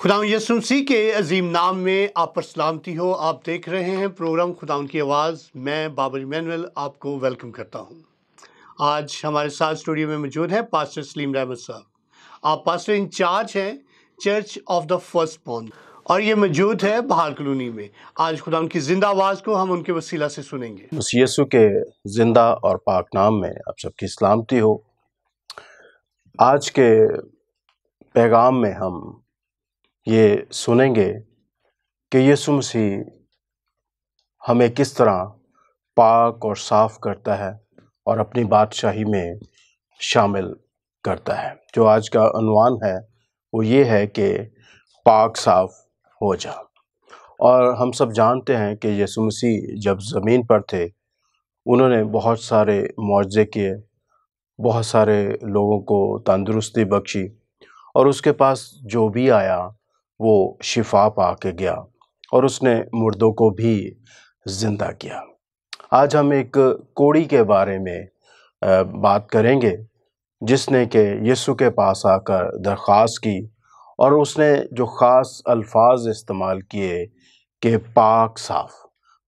खुदा यसुसी के अजीम नाम में आप पर सलामती हो आप देख रहे हैं प्रोग्राम खुदा की आवाज़ मैं बाबर मैनुअल आपको वेलकम करता हूं आज हमारे साथ स्टूडियो में मौजूद है पास्टर सलीम रहमत साहब आप पास्टर इंचार्ज हैं church of the first pond और ये मौजूद है बहार कलोनी में आज खुदा उनकी ज़िंदा आवाज़ को हम उनके वसीला से सुनेंगे उस यसु के ज़िंदा और पाक नाम में आप सबकी सलामती हो आज के पैगाम में हम ये सुनेंगे कि यीशु मसीह हमें किस तरह पाक और साफ करता है और अपनी बादशाही में शामिल करता है जो आज का अनुमान है वो ये है कि पाक साफ हो जा और हम सब जानते हैं कि यीशु मसीह जब ज़मीन पर थे उन्होंने बहुत सारे मुआवजे किए बहुत सारे लोगों को तंदुरुस्ती बख्शी और उसके पास जो भी आया वो शिफा पा के गया और उसने मुर्दों को भी ज़िंदा किया आज हम एक कोड़ी के बारे में बात करेंगे जिसने के यीशु के पास आकर दरख्वास्त की और उसने जो ख़ास अल्फाज इस्तेमाल किए कि पाक साफ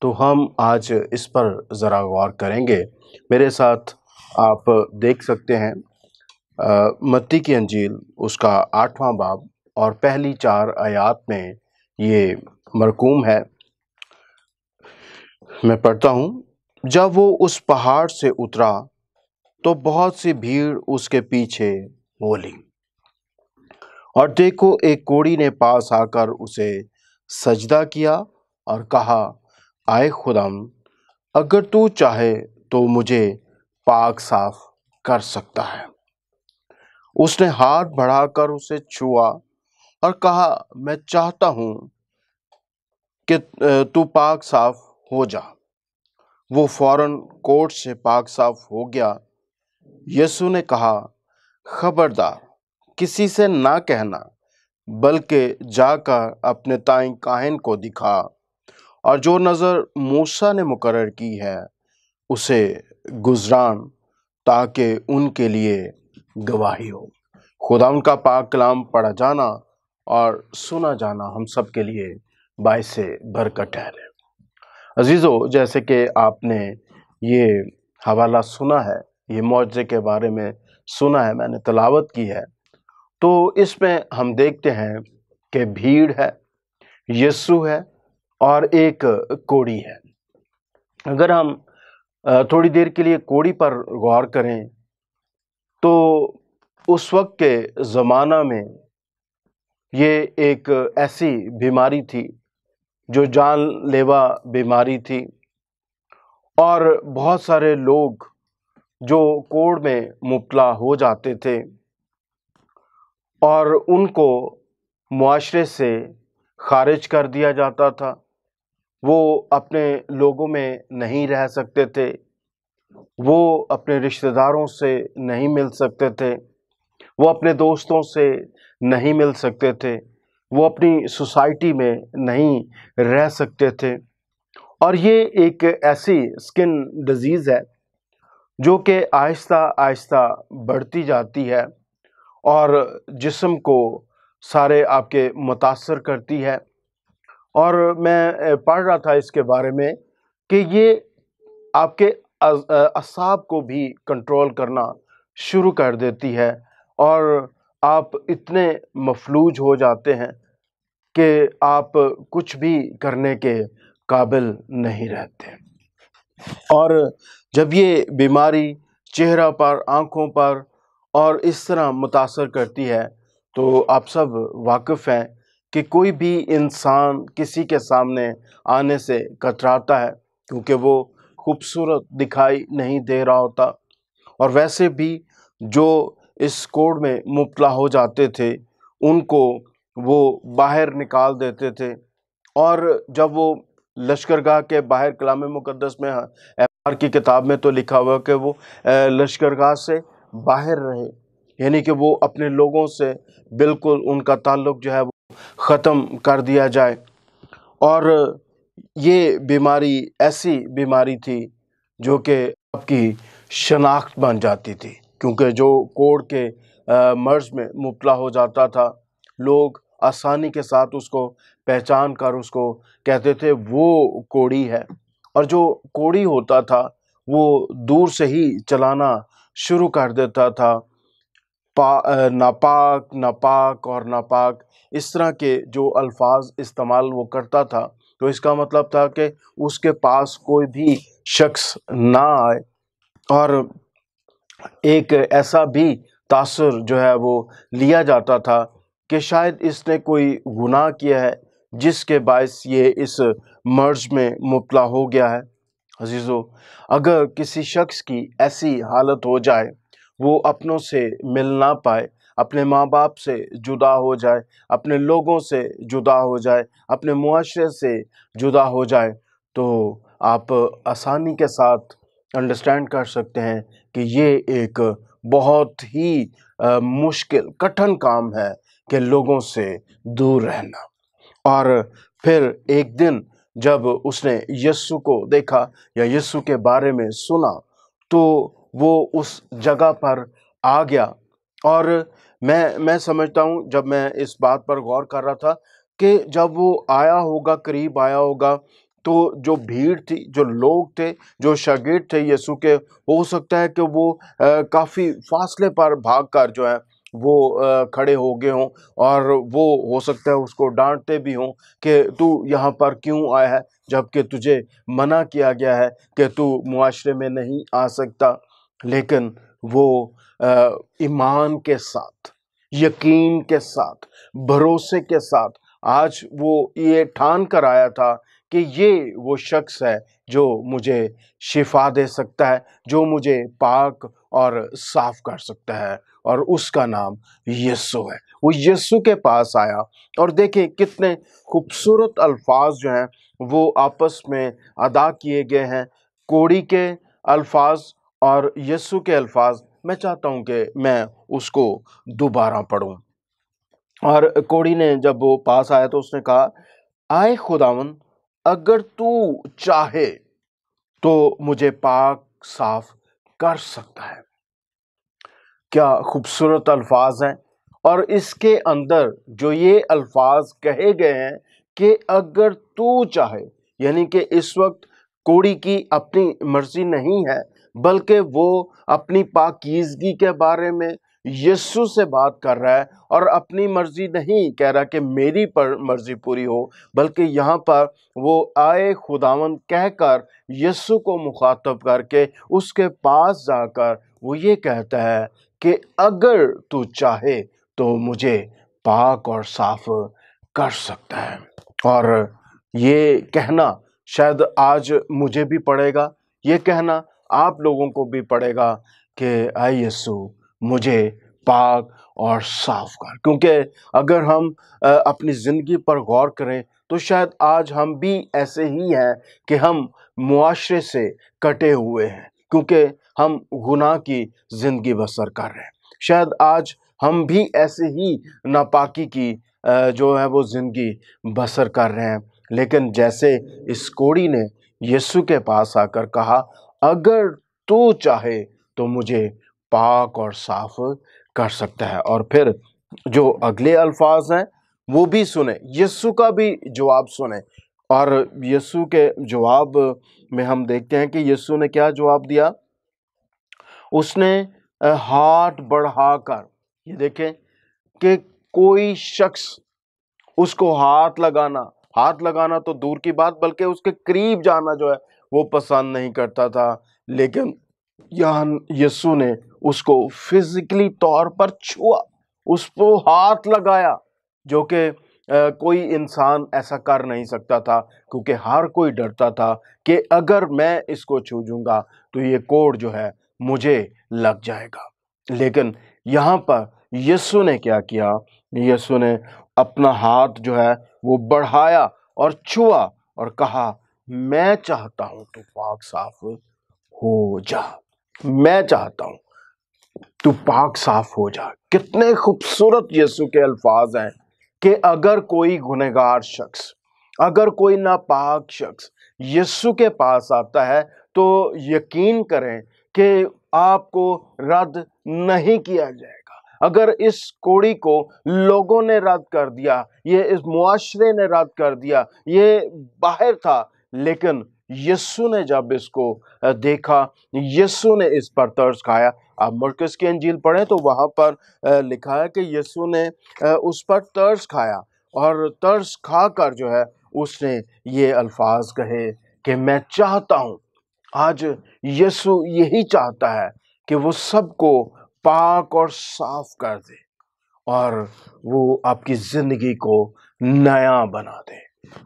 तो हम आज इस पर ज़रा गौर करेंगे मेरे साथ आप देख सकते हैं मत्ती की अंजील उसका आठवां बाब और पहली चार आयात में ये मरकूम है मैं पढ़ता हूँ जब वो उस पहाड़ से उतरा तो बहुत सी भीड़ उसके पीछे बोली और देखो एक कोड़ी ने पास आकर उसे सजदा किया और कहा आए खुदम अगर तू चाहे तो मुझे पाक साफ कर सकता है उसने हाथ बढ़ाकर उसे छुआ और कहा मैं चाहता हूं कि तू पाक साफ हो जा वो फौरन कोर्ट से पाक साफ हो गया यसु ने कहा खबरदार किसी से ना कहना बल्कि जाकर अपने ताई काहिन को दिखा और जो नज़र मूसा ने मुकर की है उसे गुजरान ताकि उनके लिए गवाही हो खुदा उनका पाक कलाम पढ़ा जाना और सुना जाना हम सब के लिए बायस बरकत ठहरे अजीज़ो जैसे कि आपने ये हवाला सुना है ये मुआवजे के बारे में सुना है मैंने तलावत की है तो इसमें हम देखते हैं कि भीड़ है यस्सु है और एक कोड़ी है अगर हम थोड़ी देर के लिए कोड़ी पर गौर करें तो उस वक्त के ज़माना में ये एक ऐसी बीमारी थी जो जानलेवा बीमारी थी और बहुत सारे लोग जो कोड में मुबला हो जाते थे और उनको मुआरे से खारिज कर दिया जाता था वो अपने लोगों में नहीं रह सकते थे वो अपने रिश्तेदारों से नहीं मिल सकते थे वो अपने दोस्तों से नहीं मिल सकते थे वो अपनी सोसाइटी में नहीं रह सकते थे और ये एक ऐसी स्किन डिजीज़ है जो कि आहिस्ता आहिस्ता बढ़ती जाती है और जिसम को सारे आपके मुतासर करती है और मैं पढ़ रहा था इसके बारे में कि ये आपके असाब को भी कंट्रोल करना शुरू कर देती है और आप इतने मफलूज हो जाते हैं कि आप कुछ भी करने के काबिल नहीं रहते और जब ये बीमारी चेहरा पर आँखों पर और इस तरह मुतासर करती है तो आप सब वाकिफ़ हैं कि कोई भी इंसान किसी के सामने आने से कतराता है क्योंकि वो खूबसूरत दिखाई नहीं दे रहा होता और वैसे भी जो इस कोड में मुबला हो जाते थे उनको वो बाहर निकाल देते थे और जब वो लश्करगाह के बाहर कलाम मुकदस में एफआर की किताब में तो लिखा हुआ कि वो लश्करगाह से बाहर रहे यानी कि वो अपने लोगों से बिल्कुल उनका ताल्लुक जो है वो ख़त्म कर दिया जाए और ये बीमारी ऐसी बीमारी थी जो कि आपकी शनाख्त बन जाती थी क्योंकि जो कोड के मर्ज में मुबला हो जाता था लोग आसानी के साथ उसको पहचान कर उसको कहते थे वो कोड़ी है और जो कोड़ी होता था वो दूर से ही चलाना शुरू कर देता था पा नापाक नापाक और नापाक इस तरह के जो अल्फाज इस्तेमाल वो करता था तो इसका मतलब था कि उसके पास कोई भी शख्स ना आए और एक ऐसा भी तासर जो है वो लिया जाता था कि शायद इसने कोई गुनाह किया है जिसके बायस ये इस मर्ज में मुबला हो गया है अजीज़ो अगर किसी शख्स की ऐसी हालत हो जाए वो अपनों से मिल ना पाए अपने माँ बाप से जुदा हो जाए अपने लोगों से जुदा हो जाए अपने मुआरे से जुदा हो जाए तो आप आसानी के साथ अंडरस्टैंड कर सकते हैं कि ये एक बहुत ही आ, मुश्किल कठिन काम है कि लोगों से दूर रहना और फिर एक दिन जब उसने यस्सु को देखा या यस्सु के बारे में सुना तो वो उस जगह पर आ गया और मैं मैं समझता हूँ जब मैं इस बात पर गौर कर रहा था कि जब वो आया होगा करीब आया होगा तो जो भीड़ थी जो लोग थे जो शागिर्द थे यसु के हो सकता है कि वो काफ़ी फासले पर भाग कर जो है वो खड़े हो गए हों और वो हो सकता है उसको डांटते भी हों कि तू यहाँ पर क्यों आया है जबकि तुझे मना किया गया है कि तू मुआरे में नहीं आ सकता लेकिन वो ईमान के साथ यकीन के साथ भरोसे के साथ आज वो ये ठान कर आया था कि ये वो शख्स है जो मुझे शिफा दे सकता है जो मुझे पाक और साफ कर सकता है और उसका नाम यस्सु है वो यस्सु के पास आया और देखें कितने खूबसूरत अल्फाज जो हैं वो आपस में अदा किए गए हैं कोड़ी के अल्फाज और यस्सु के अल्फाज मैं चाहता हूँ कि मैं उसको दोबारा पढ़ूँ और कोड़ी ने जब वो पास आया तो उसने कहा आए खुदावन अगर तू चाहे तो मुझे पाक साफ कर सकता है क्या खूबसूरत अल्फाज हैं और इसके अंदर जो ये अल्फाज कहे गए हैं कि अगर तू चाहे यानी कि इस वक्त कोड़ी की अपनी मर्ज़ी नहीं है बल्कि वो अपनी पाकिजगी के बारे में यस्सु से बात कर रहा है और अपनी मर्ज़ी नहीं कह रहा कि मेरी पर मर्ज़ी पूरी हो बल्कि यहाँ पर वो आए खुदावन कहकर यस्सु को मुखातब करके उसके पास जाकर वो ये कहता है कि अगर तू चाहे तो मुझे पाक और साफ कर सकता है और ये कहना शायद आज मुझे भी पड़ेगा ये कहना आप लोगों को भी पड़ेगा कि आए यस्सु मुझे पाक और साफ कर क्योंकि अगर हम अपनी ज़िंदगी पर गौर करें तो शायद आज हम भी ऐसे ही हैं कि हम मुआरे से कटे हुए हैं क्योंकि हम गुनाह की ज़िंदगी बसर कर रहे हैं शायद आज हम भी ऐसे ही नापाकी की जो है वो ज़िंदगी बसर कर रहे हैं लेकिन जैसे इस कोड़ी ने यीशु के पास आकर कहा अगर तू चाहे तो मुझे पाक और साफ कर सकता है और फिर जो अगले अल्फाज हैं वो भी सुने यस्सु का भी जवाब सुने और यस्सु के जवाब में हम देखते हैं कि यस्सु ने क्या जवाब दिया उसने हाथ बढ़ाकर ये देखें कि कोई शख्स उसको हाथ लगाना हाथ लगाना तो दूर की बात बल्कि उसके करीब जाना जो है वो पसंद नहीं करता था लेकिन यान यसु ने उसको फिजिकली तौर पर छुआ उसको हाथ लगाया जो कि कोई इंसान ऐसा कर नहीं सकता था क्योंकि हर कोई डरता था कि अगर मैं इसको छू जूँगा तो ये कोड जो है मुझे लग जाएगा लेकिन यहाँ पर यस्सु ने क्या किया यस्सु ने अपना हाथ जो है वो बढ़ाया और छुआ और कहा मैं चाहता हूँ तो पाक साफ हो जा मैं चाहता हूं तू पाक साफ हो जा कितने खूबसूरत यीशु के अल्फाज हैं कि अगर कोई गुनहगार शख्स अगर कोई नापाक शख्स यीशु के पास आता है तो यकीन करें कि आपको रद्द नहीं किया जाएगा अगर इस कोड़ी को लोगों ने रद्द कर दिया ये इस मुआशरे ने रद्द कर दिया ये बाहर था लेकिन यस्सु ने जब इसको देखा यस्सु ने इस पर तर्ज खाया आप मुर्कस की अंजील पढ़ें तो वहाँ पर लिखा है कि यस्सु ने उस पर तर्ज खाया और तर्ज खा कर जो है उसने ये अल्फाज कहे कि मैं चाहता हूँ आज यसु यही चाहता है कि वो सबको पाक और साफ कर दे और वो आपकी ज़िंदगी को नया बना दे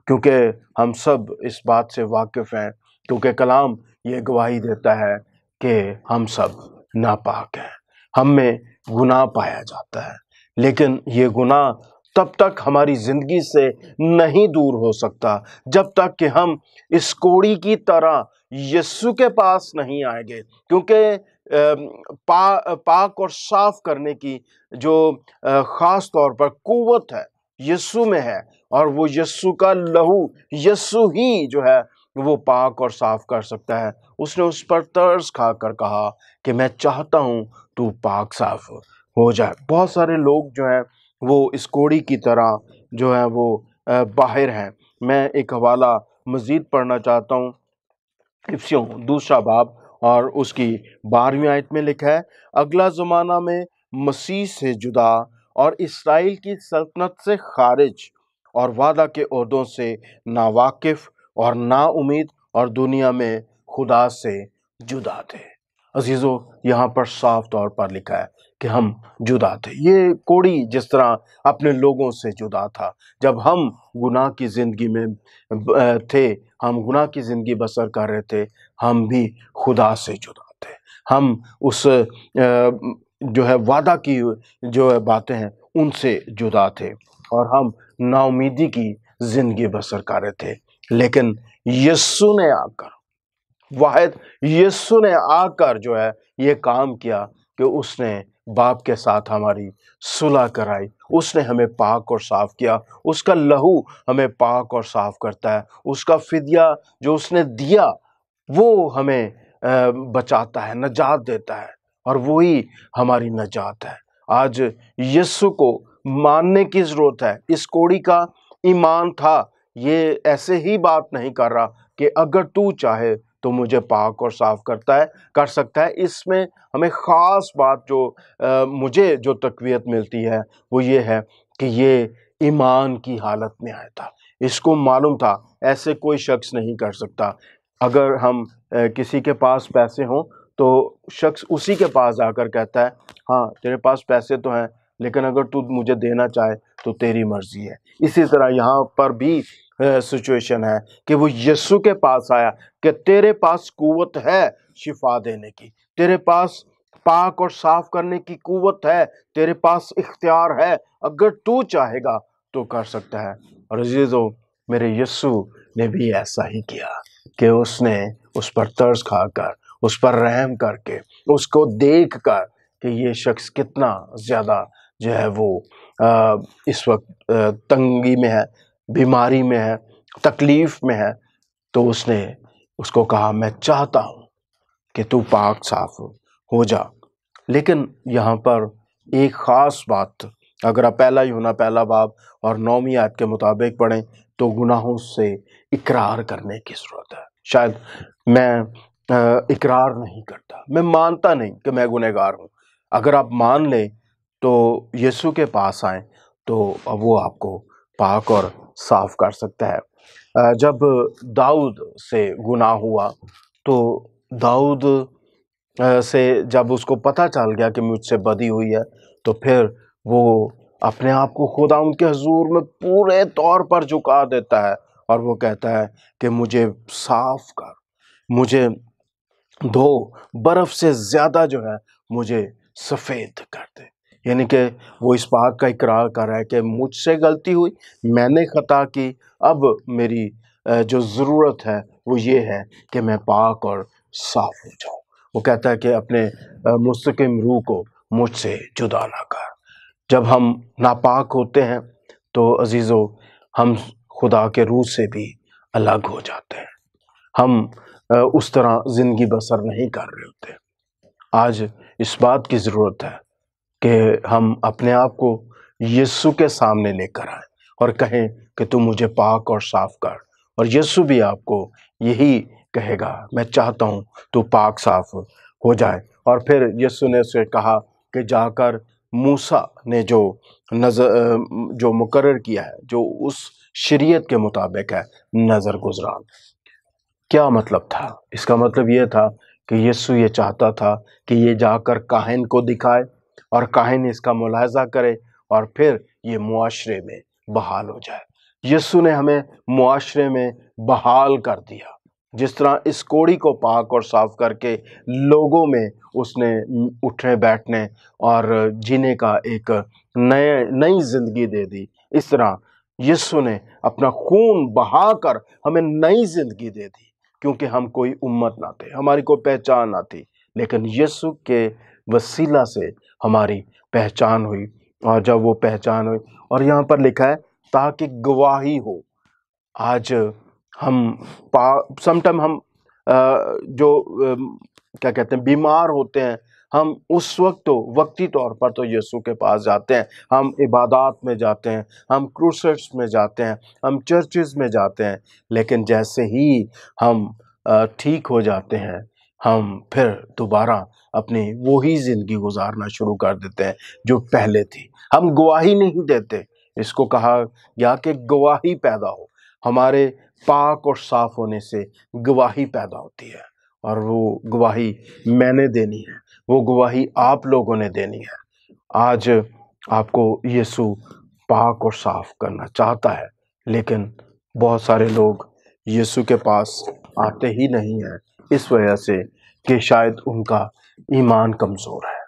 क्योंकि हम सब इस बात से वाकिफ़ हैं क्योंकि कलाम ये गवाही देता है कि हम सब नापाक हैं हम में गुनाह पाया जाता है लेकिन ये गुनाह तब तक हमारी ज़िंदगी से नहीं दूर हो सकता जब तक कि हम इस कोड़ी की तरह यस्सु के पास नहीं आएंगे क्योंकि पा, पाक और साफ करने की जो ख़ास तौर पर क़वत है यस्सु में है और वो यस्सु का लहू यस्सु ही जो है वो पाक और साफ कर सकता है उसने उस पर तर्स खा कर कहा कि मैं चाहता हूँ तू पाक साफ हो जाए बहुत सारे लोग जो हैं वो इस कोड़ी की तरह जो है वो बाहर हैं मैं एक हवाला मज़ीद पढ़ना चाहता हूँ इफ्सियों दूसरा बाब और उसकी बारहवीं आयत में लिखा है अगला ज़माना में मसीह से जुदा और इसराइल की सल्तनत से खारिज और वादा के अहदों से नावाकिफ़ और ना उम्मीद और दुनिया में खुदा से जुदा थे अजीज़ो यहाँ पर साफ तौर पर लिखा है कि हम जुदा थे ये कोड़ी जिस तरह अपने लोगों से जुदा था जब हम गुनाह की ज़िंदगी में थे हम गुनाह की ज़िंदगी बसर कर रहे थे हम भी खुदा से जुदा थे हम उस जो है वादा की जो है बातें हैं उनसे जुदा थे और हम नाउमीदी की ज़िंदगी बसर कर रहे थे लेकिन यस्सु ने आकर वाहिद यस्सु ने आकर जो है ये काम किया कि उसने बाप के साथ हमारी सुलह कराई उसने हमें पाक और साफ़ किया उसका लहू हमें पाक और साफ़ करता है उसका फिदिया जो उसने दिया वो हमें बचाता है नजात देता है और वही हमारी नजात है आज यस्सु को मानने की ज़रूरत है इस कोड़ी का ईमान था ये ऐसे ही बात नहीं कर रहा कि अगर तू चाहे तो मुझे पाक और साफ करता है कर सकता है इसमें हमें ख़ास बात जो आ, मुझे जो तकवीत मिलती है वो ये है कि ये ईमान की हालत में आया था इसको मालूम था ऐसे कोई शख्स नहीं कर सकता अगर हम किसी के पास पैसे हों तो शख्स उसी के पास जाकर कहता है हाँ तेरे पास पैसे तो हैं लेकिन अगर तू मुझे देना चाहे तो तेरी मर्ज़ी है इसी तरह यहाँ पर भी सिचुएशन है कि वो यस्सु के पास आया कि तेरे पास कुवत है शिफा देने की तेरे पास पाक और साफ करने की कुवत है तेरे पास इख्तियार है अगर तू चाहेगा तो कर सकता है और अजीज़ो मेरे यस्सु ने भी ऐसा ही किया कि उसने उस पर तर्ज खाकर उस पर रहम करके उसको देख कर कि ये शख्स कितना ज़्यादा जो है वो आ, इस वक्त तंगी में है बीमारी में है तकलीफ़ में है तो उसने उसको कहा मैं चाहता हूँ कि तू पाक साफ हो जा लेकिन यहाँ पर एक ख़ास बात अगर आप पहला यूना पहला बाब और नौवीं आयत के मुताबिक पढ़ें तो गुनाहों से इकरार करने की ज़रूरत है शायद मैं इकरार नहीं करता मैं मानता नहीं कि मैं गुनहगार हूँ अगर आप मान लें तो यीशु के पास आए तो वो आपको पाक और साफ कर सकता है जब दाऊद से गुनाह हुआ तो दाऊद से जब उसको पता चल गया कि मुझसे बदी हुई है तो फिर वो अपने आप को खुदा उनके हजूर में पूरे तौर पर झुका देता है और वो कहता है कि मुझे साफ कर मुझे धो बर्फ से ज़्यादा जो है मुझे सफ़ेद कर दे यानी कि वो इस पाक का इकरार कर रहा है कि मुझसे गलती हुई मैंने खता की अब मेरी जो ज़रूरत है वो ये है कि मैं पाक और साफ हो जाऊँ वो कहता है कि अपने मुस्तकिम रूह को मुझसे जुदा ना कर जब हम नापाक होते हैं तो अजीज़ों हम खुदा के रूह से भी अलग हो जाते हैं हम उस तरह ज़िंदगी बसर नहीं कर रहे होते आज इस बात की ज़रूरत है कि हम अपने आप को यस्सु के सामने लेकर आए और कहें कि तू मुझे पाक और साफ़ कर और यस्सु भी आपको यही कहेगा मैं चाहता हूँ तू पाक साफ हो जाए और फिर यस्सु ने उसे कहा कि जाकर मूसा ने जो नज़र जो मुकर किया है जो उस शरीयत के मुताबिक है नज़र गुजरान क्या मतलब था इसका मतलब ये था कि यीशु ये चाहता था कि ये जाकर काहिन को दिखाए और काहिन इसका मुलाहजा करे और फिर ये मुआशरे में बहाल हो जाए यीशु ने हमें मुआशरे में बहाल कर दिया जिस तरह इस कोड़ी को पाक और साफ करके लोगों में उसने उठने बैठने और जीने का एक नए नई ज़िंदगी दे दी इस तरह यीशु ने अपना खून बहाकर हमें नई ज़िंदगी दे दी क्योंकि हम कोई उम्मत ना थे हमारी कोई पहचान ना थी लेकिन यीशु के वसीला से हमारी पहचान हुई और जब वो पहचान हुई और यहाँ पर लिखा है ताकि गवाही हो आज हम पा समटाइम हम आ, जो आ, क्या कहते हैं बीमार होते हैं हम उस वक्त तो वक्ती तौर पर तो यीशु के पास जाते हैं हम इबादत में जाते हैं हम क्रूसर्स में जाते हैं हम चर्चेज में जाते हैं लेकिन जैसे ही हम ठीक हो जाते हैं हम फिर दोबारा अपनी वही ज़िंदगी गुजारना शुरू कर देते हैं जो पहले थी हम गवाही नहीं देते इसको कहा गया कि गवाही पैदा हो हमारे पाक और साफ होने से गवाही पैदा होती है और वो गवाही मैंने देनी है वो गवाही आप लोगों ने देनी है आज आपको यीशु पाक और साफ करना चाहता है लेकिन बहुत सारे लोग यीशु के पास आते ही नहीं हैं इस वजह से कि शायद उनका ईमान कमज़ोर है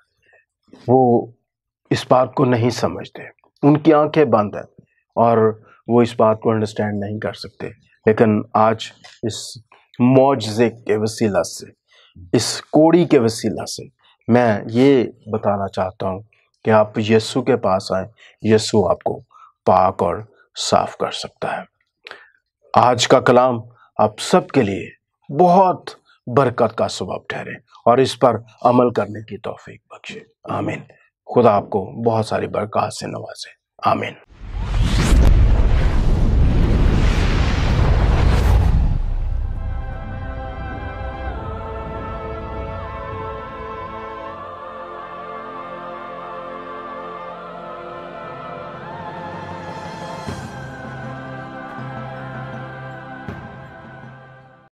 वो इस बात को नहीं समझते उनकी आंखें बंद हैं और वो इस बात को अंडरस्टैंड नहीं कर सकते लेकिन आज इस मुआजे के वसीला से इस कोड़ी के वसीला से मैं ये बताना चाहता हूँ कि आप यस्सु के पास आए यस्सु आपको पाक और साफ कर सकता है आज का कलाम आप सबके लिए बहुत बरकत का सबब ठहरे और इस पर अमल करने की तोफीक बख्शे आमीन खुदा आपको बहुत सारी बरकत से नवाजे आमीन